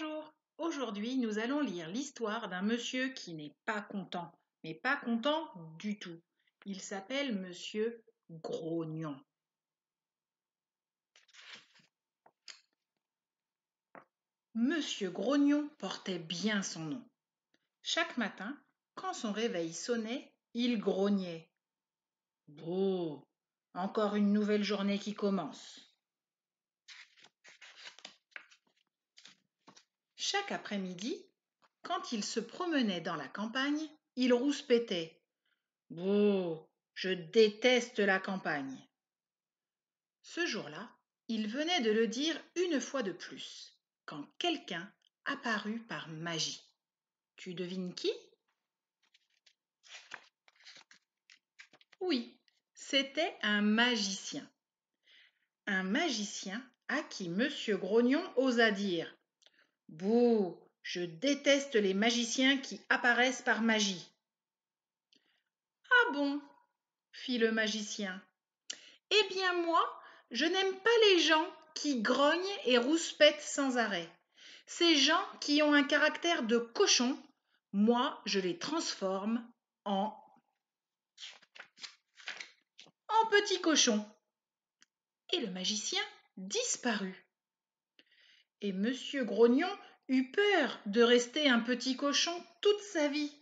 Bonjour Aujourd'hui, nous allons lire l'histoire d'un monsieur qui n'est pas content, mais pas content du tout. Il s'appelle monsieur Grognon. Monsieur Grognon portait bien son nom. Chaque matin, quand son réveil sonnait, il grognait. Bon, Encore une nouvelle journée qui commence. Chaque après-midi, quand il se promenait dans la campagne, il rouspétait. Oh, Je déteste la campagne. Ce jour-là, il venait de le dire une fois de plus, quand quelqu'un apparut par magie. Tu devines qui Oui, c'était un magicien. Un magicien à qui Monsieur Grognon osa dire Bouh. Je déteste les magiciens qui apparaissent par magie. Ah bon? fit le magicien. Eh bien moi, je n'aime pas les gens qui grognent et rouspètent sans arrêt. Ces gens qui ont un caractère de cochon, moi je les transforme en en petit cochon. Et le magicien disparut et Monsieur Grognon eut peur de rester un petit cochon toute sa vie.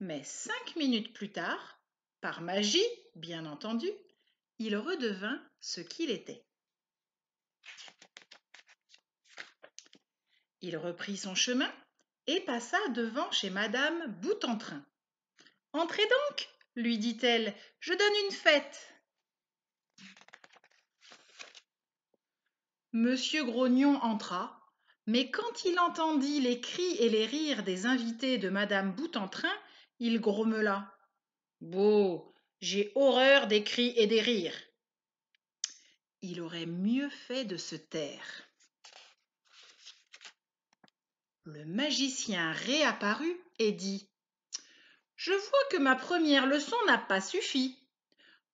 Mais cinq minutes plus tard, par magie, bien entendu, il redevint ce qu'il était. Il reprit son chemin et passa devant chez Madame Boutentrain. Entrez donc, lui dit-elle, je donne une fête. Monsieur Grognon entra, mais quand il entendit les cris et les rires des invités de Madame Boutentrain, il grommela. Beau, j'ai horreur des cris et des rires. Il aurait mieux fait de se taire. Le magicien réapparut et dit Je vois que ma première leçon n'a pas suffi.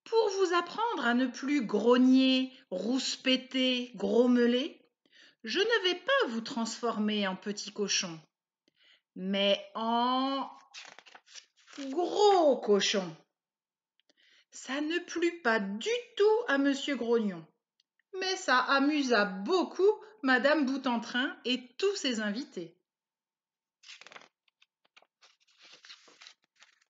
Pour vous apprendre à ne plus grogner, rouspéter, grommeler, je ne vais pas vous transformer en petit cochon, mais en gros cochon. Ça ne plut pas du tout à Monsieur Grognon, mais ça amusa beaucoup Madame Boutentrain et tous ses invités.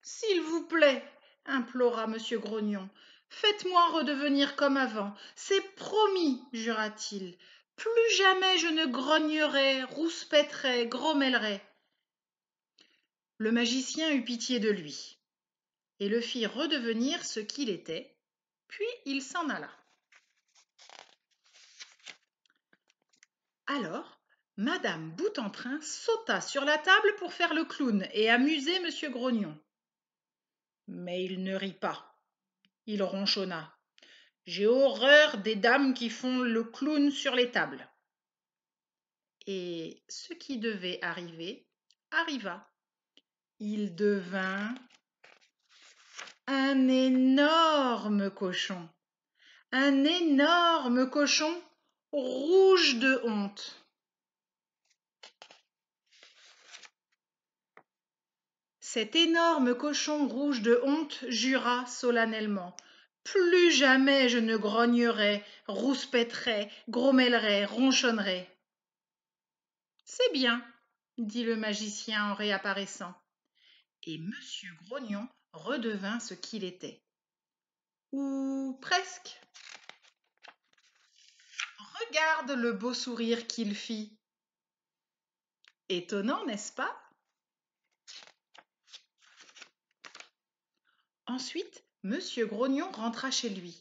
S'il vous plaît, implora M. Grognon. Faites-moi redevenir comme avant. C'est promis, jura-t-il. Plus jamais je ne grognerai, rouspèterai, grommellerai. Le magicien eut pitié de lui et le fit redevenir ce qu'il était, puis il s'en alla. Alors, Madame Boutentrain sauta sur la table pour faire le clown et amuser Monsieur Grognon mais il ne rit pas. Il ronchonna. J'ai horreur des dames qui font le clown sur les tables. Et ce qui devait arriver arriva. Il devint un énorme cochon. Un énorme cochon rouge de honte. Cet énorme cochon rouge de honte jura solennellement. Plus jamais je ne grognerai, rouspèterai, grommellerai, ronchonnerai. C'est bien, dit le magicien en réapparaissant. Et monsieur Grognon redevint ce qu'il était. Ou presque. Regarde le beau sourire qu'il fit. Étonnant, n'est-ce pas ensuite Monsieur grognon rentra chez lui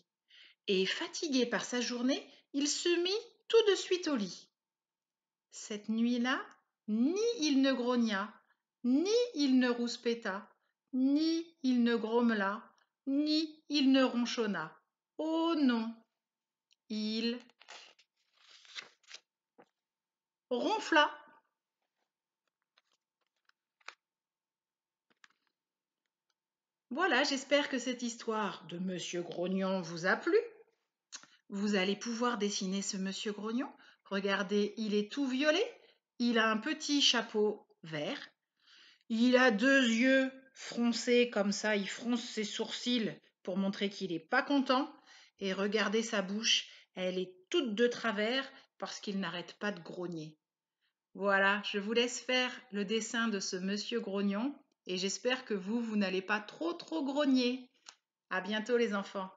et fatigué par sa journée il se mit tout de suite au lit cette nuit-là ni il ne grogna ni il ne rouspéta ni il ne grommela ni il ne ronchonna oh non il ronfla voilà, j'espère que cette histoire de Monsieur Grognon vous a plu. Vous allez pouvoir dessiner ce Monsieur Grognon. Regardez, il est tout violet. Il a un petit chapeau vert. Il a deux yeux froncés comme ça. Il fronce ses sourcils pour montrer qu'il n'est pas content. Et regardez sa bouche. Elle est toute de travers parce qu'il n'arrête pas de grogner. Voilà, je vous laisse faire le dessin de ce monsieur grognon et j'espère que vous, vous n'allez pas trop, trop grogner. À bientôt les enfants.